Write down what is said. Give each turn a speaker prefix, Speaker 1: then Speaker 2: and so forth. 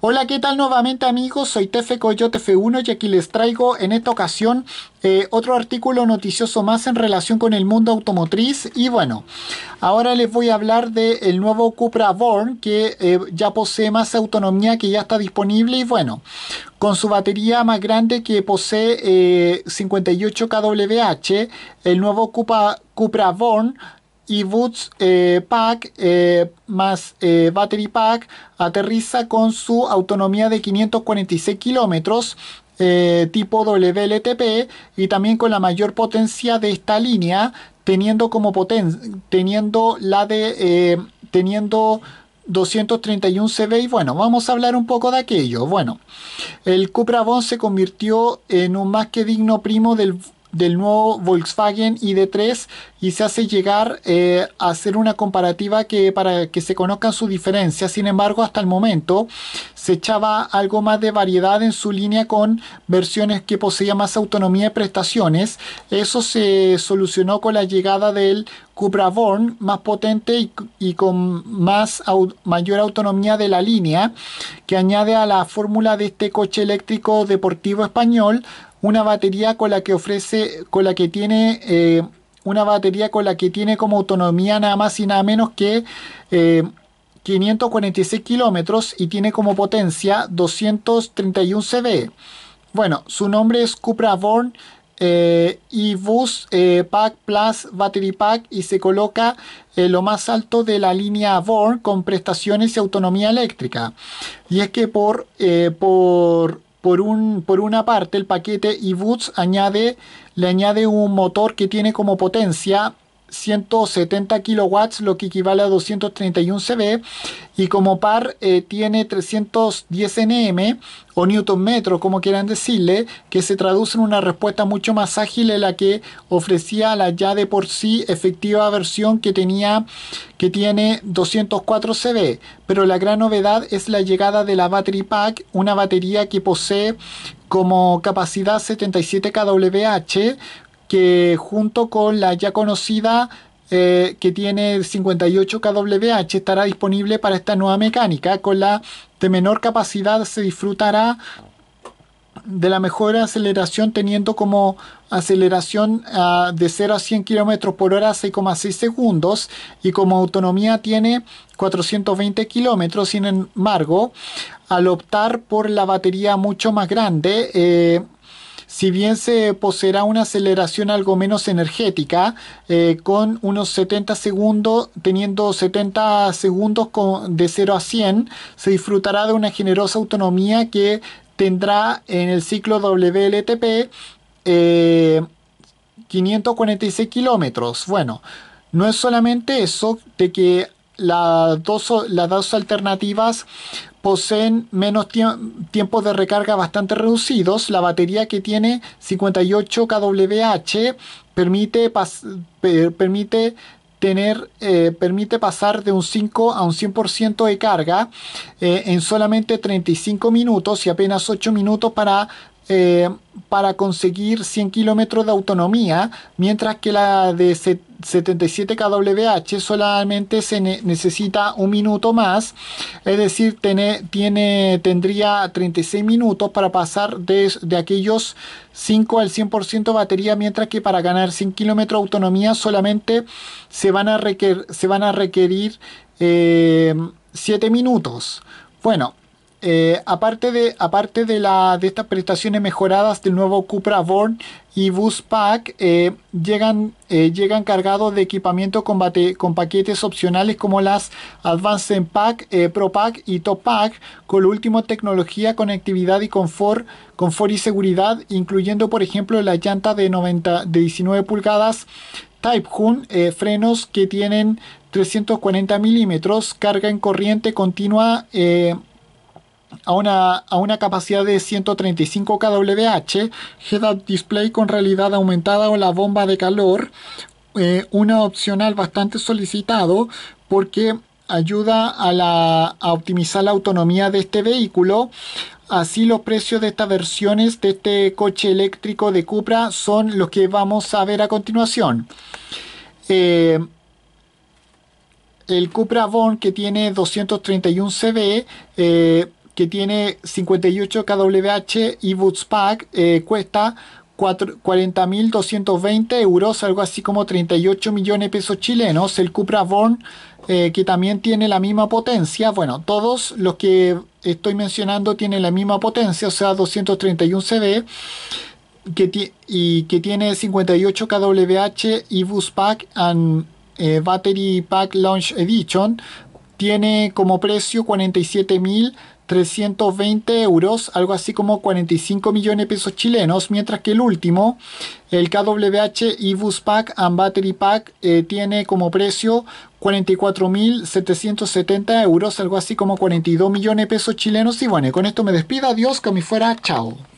Speaker 1: Hola, ¿qué tal nuevamente amigos? Soy Tefe Coyote F1 y aquí les traigo en esta ocasión eh, otro artículo noticioso más en relación con el mundo automotriz. Y bueno, ahora les voy a hablar del el nuevo Cupra Born que eh, ya posee más autonomía, que ya está disponible y bueno, con su batería más grande que posee 58 eh, kWh, el nuevo Cupra Born y Boots eh, Pack eh, más eh, Battery Pack aterriza con su autonomía de 546 kilómetros tipo WLTP y también con la mayor potencia de esta línea teniendo como potencia teniendo la de teniendo 231 CB y bueno, vamos a hablar un poco de aquello. Bueno, el Cupra Bon se convirtió en un más que digno primo del del nuevo Volkswagen ID3 y se hace llegar eh, a hacer una comparativa que para que se conozcan sus diferencias. Sin embargo, hasta el momento se echaba algo más de variedad en su línea con versiones que poseían más autonomía y prestaciones. Eso se solucionó con la llegada del Cupra Born más potente y, con más mayor autonomía de la línea que añade a la fórmula de este coche eléctrico deportivo español una batería con la que ofrece, con la que tiene eh, una batería con la que tiene como autonomía nada más y nada menos que 546 eh, kilómetros y tiene como potencia 231 CV. Bueno, su nombre es Cupra Born eh, y Bus eh, Pack Plus Battery Pack y se coloca en lo más alto de la línea Born con prestaciones y autonomía eléctrica. Y es que por, por por, un, por una parte el paquete eBoots añade, le añade un motor que tiene como potencia 170 kilowatts, lo que equivale a 231 CV, y como par eh, tiene 310 Nm o newton metro, como quieran decirle, que se traduce en una respuesta mucho más ágil ...en la que ofrecía la ya de por sí efectiva versión que tenía que tiene 204 CV, pero la gran novedad es la llegada de la Battery Pack, una batería que posee como capacidad 77 kWh que junto con la ya conocida eh, que tiene 58 kWh estará disponible para esta nueva mecánica. Con la de menor capacidad se disfrutará de la mejor aceleración teniendo como aceleración ah, de 0 a 100 km por hora 6,6 segundos y como autonomía tiene 420 kilómetros sin embargo al optar por la batería mucho más grande eh, si bien se poseerá una aceleración algo menos energética, eh, con unos 70 segundos, teniendo 70 segundos de 0 a 100, se disfrutará de una generosa autonomía que tendrá en el ciclo WLTP 546 eh, kilómetros. Bueno, no es solamente eso de que las dos alternativas poseen menos tiempos de recarga bastante reducidos. La batería que tiene 58 kWh permite, permite tener, eh, permite pasar de un 5 a un 100% de carga eh, en solamente 35 minutos y apenas 8 minutos para eh, para conseguir 100 kilómetros de autonomía, mientras que la de 77 kWh solamente se necesita un minuto más, es decir, tiene, tendría 36 minutos para pasar de, aquellos 5 al 100% batería, mientras que para ganar 100 kilómetros de autonomía solamente se van a, requerir 7 eh, minutos. Bueno, eh, aparte, de, aparte de, la, de estas prestaciones mejoradas del nuevo Cupra Born y Bus Pack, eh, llegan, eh, llegan cargados de equipamiento con, con, paquetes opcionales como las Advanced Pack, Pro Pack y Top Pack, con la última tecnología, conectividad y confort, confort y seguridad, incluyendo por ejemplo la llanta de, de 19 pulgadas Type Hun, frenos que tienen 340 milímetros, carga en corriente continua a una, capacidad de 135 kWh, head-up display con realidad aumentada o la bomba de calor, eh, una opcional bastante solicitado porque ayuda a, la, optimizar la autonomía de este vehículo. Así los precios de estas versiones de este coche eléctrico de Cupra son los que vamos a ver a continuación. Eh, el Cupra Born que tiene 231 CV eh, que tiene 58 kWh y Boots Pack eh, cuesta 40.220 euros, algo así como 38 millones de pesos chilenos. El Cupra Born, eh, que también tiene la misma potencia. Bueno, todos los que estoy mencionando tienen la misma potencia, o sea, 231 CV. Que y que tiene 58 kWh y Boost Pack and eh, Battery Pack Launch Edition tiene como precio 47.000 320 euros, algo así como 45 millones de pesos chilenos, mientras que el último, el KWH ibus Pack and Battery Pack, eh, tiene como precio 44.770 euros, algo así como 42 millones de pesos chilenos. Y bueno, con esto me despido, adiós, que me fuera, chao.